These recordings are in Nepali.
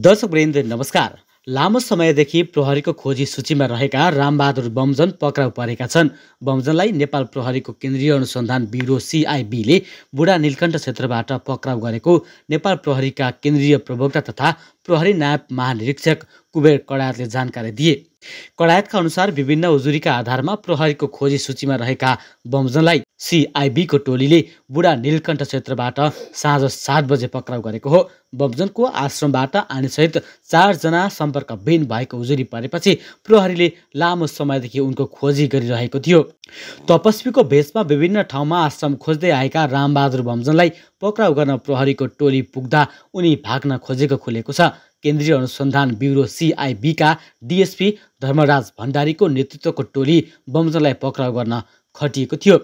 दर्शकवृन्द नमस्कार लामो समयदेखि प्रहरीको खोजी सूचीमा रहेका रामबहादुर बमजन पक्राउ परेका छन् बमजनलाई नेपाल प्रहरीको केन्द्रीय अनुसन्धान ब्युरो सिआइबीले बुढा नीलकण्ठ क्षेत्रबाट पक्राउ गरेको नेपाल प्रहरीका केन्द्रीय प्रवक्ता तथा प्रहरी नायब महानिरीक्षक कुबेर कडायतले जानकारी दिए कडायतका अनुसार विभिन्न उजुरीका आधारमा प्रहरीको खोजी सूचीमा रहेका बमजनलाई सिआइबीको टोलीले बुढा नीलकण्ठ क्षेत्रबाट साँझ सात बजे पक्राउ गरेको हो बमजनको आश्रमबाट आनीसहित चारजना सम्पर्कविहीन भएको उजुरी परेपछि प्रहरीले लामो समयदेखि उनको खोजी गरिरहेको थियो तपस्वीको भेषमा विभिन्न ठाउँमा आश्रम खोज्दै आएका रामबहादुर बमजनलाई पक्राउ गर्न प्रहरीको टोली पुग्दा उनी भाग्न खोजेको खुलेको छ केन्द्रीय अनुसन्धान ब्युरो सिआइबीका डिएसपी धर्मराज भण्डारीको नेतृत्वको टोली बमजनलाई पक्राउ गर्न खटिएको थियो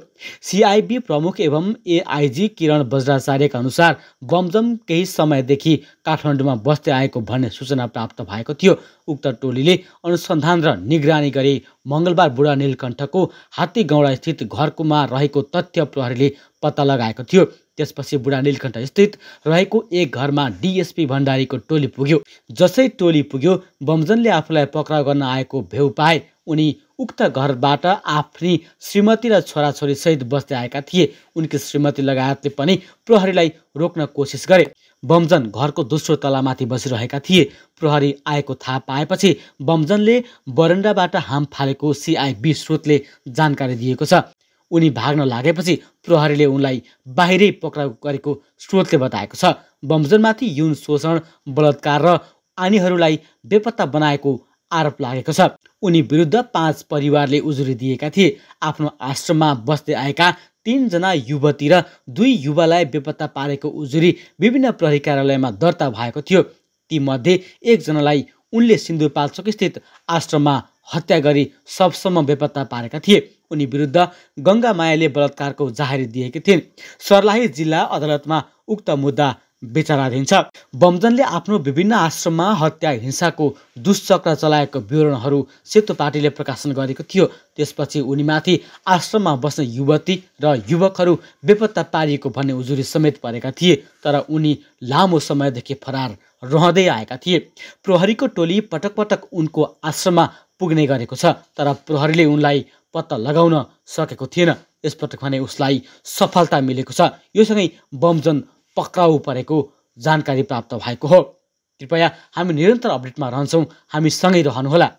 सिआइबी प्रमुख एवं एआइजी किरण बज्राचार्यका अनुसार बमजम केही समयदेखि काठमाडौँमा बस्दै आएको भन्ने सूचना प्राप्त भएको थियो उक्त टोलीले अनुसन्धान र निगरानी गरी मङ्गलबार बुढा नीलकण्ठको हात्तीगौँडास्थित घरकोमा रहेको तथ्य प्रहरीले पत्ता लगाएको थियो त्यसपछि बुढा नीलकण्ठ स्थित रहेको एक घरमा डिएसपी भण्डारीको टोली पुग्यो जसै टोली पुग्यो बमजनले आफूलाई पक्राउ गर्न आएको भेउ पाए उनी उक्त घरबाट आफ्नी श्रीमती र छोराछोरीसहित बस्दै आएका थिए उनकी श्रीमती लगायतले पनि प्रहरीलाई रोक्न कोसिस गरे बमजन घरको दोस्रो तलामाथि बसिरहेका थिए प्रहरी आएको थाहा पाएपछि बमजनले बरन्डाबाट हाम फालेको सिआइबी स्रोतले जानकारी दिएको छ उनी भाग्न लागेपछि प्रहरीले उनलाई बाहिरै पक्राउ गरेको स्रोतले बताएको छ बमजनमाथि यौन शोषण बलात्कार र आनीहरूलाई बेपत्ता बनाएको आरोप लागेको छ उनी विरुद्ध पाँच परिवारले उजुरी दिएका थिए आफ्नो आश्रममा बस्दै आएका तिनजना युवती र दुई युवालाई बेपत्ता पारेको उजुरी विभिन्न प्रहरी कार्यालयमा दर्ता भएको थियो तीमध्ये एकजनालाई उनले सिन्धुपाल्चोक स्थित आश्रममा हत्या गरी सबसम्म बेपत्ता पारेका थिए उनी विरुद्ध गङ्गा मायाले बलात्कारको जाहेरी दिएकी थिइन् सर्लाही जिल्ला अदालतमा उक्त मुद्दा विचाराधीन छ बमजनले आफ्नो विभिन्न आश्रममा हत्या हिंसाको दुष्चक्र चलाएको विवरणहरू सेतो पार्टीले प्रकाशन गरेको थियो त्यसपछि उनीमाथि आश्रममा बस्ने युवती र युवकहरू बेपत्ता पारिएको भन्ने उजुरी समेत परेका थिए तर उनी लामो समयदेखि फरार रहँदै आएका थिए प्रहरीको टोली पटक पटक उनको आश्रममा पुग्ने गरेको छ तर प्रहरीले उनलाई पत्ता लगाउन सकेको थिएन यसपटक भने उसलाई सफलता मिलेको छ योसँगै बमजन पक्राउ परेको जानकारी प्राप्त भएको हो कृपया हामी निरन्तर अपडेटमा रहन्छौँ हामी सँगै रहनुहोला